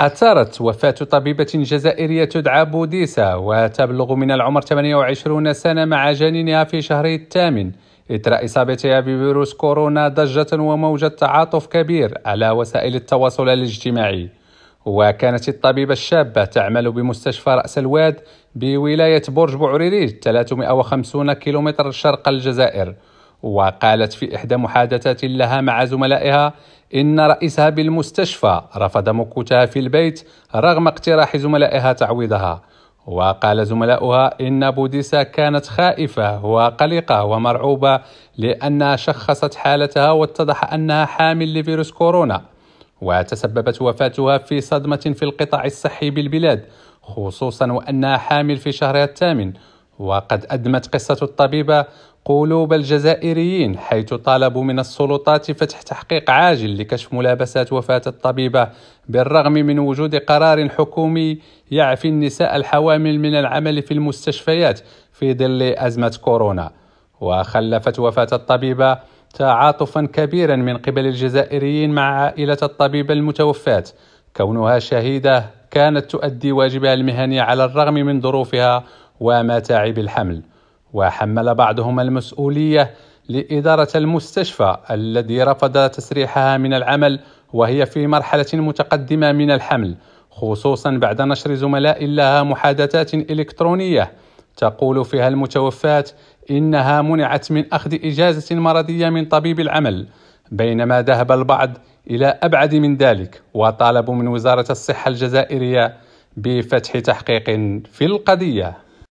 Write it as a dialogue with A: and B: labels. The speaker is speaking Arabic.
A: أثارت وفاة طبيبة جزائرية تدعى بوديسا وتبلغ من العمر 28 سنة مع جنينها في شهر الثامن إثر إصابتها بفيروس كورونا ضجة وموجة تعاطف كبير على وسائل التواصل الاجتماعي وكانت الطبيبة الشابة تعمل بمستشفى رأس الواد بولاية برج بوعريري 350 كيلومتر شرق الجزائر وقالت في إحدى محادثات لها مع زملائها إن رئيسها بالمستشفى رفض مكوتها في البيت رغم اقتراح زملائها تعويضها وقال زملاؤها إن بوديسا كانت خائفة وقلقة ومرعوبة لأنها شخصت حالتها واتضح أنها حامل لفيروس كورونا وتسببت وفاتها في صدمة في القطاع الصحي بالبلاد خصوصا وأنها حامل في شهرها الثامن وقد أدمت قصة الطبيبة قلوب الجزائريين حيث طالبوا من السلطات فتح تحقيق عاجل لكشف ملابسات وفاة الطبيبة بالرغم من وجود قرار حكومي يعفي النساء الحوامل من العمل في المستشفيات في ظل أزمة كورونا وخلفت وفاة الطبيبة تعاطفا كبيرا من قبل الجزائريين مع عائلة الطبيبة المتوفاة كونها شهيدة كانت تؤدي واجبها المهني على الرغم من ظروفها ومتاعب الحمل وحمل بعضهم المسؤوليه لاداره المستشفى الذي رفض تسريحها من العمل وهي في مرحله متقدمه من الحمل خصوصا بعد نشر زملاء لها محادثات الكترونيه تقول فيها المتوفاه انها منعت من اخذ اجازه مرضيه من طبيب العمل بينما ذهب البعض الى ابعد من ذلك وطالبوا من وزاره الصحه الجزائريه بفتح تحقيق في القضيه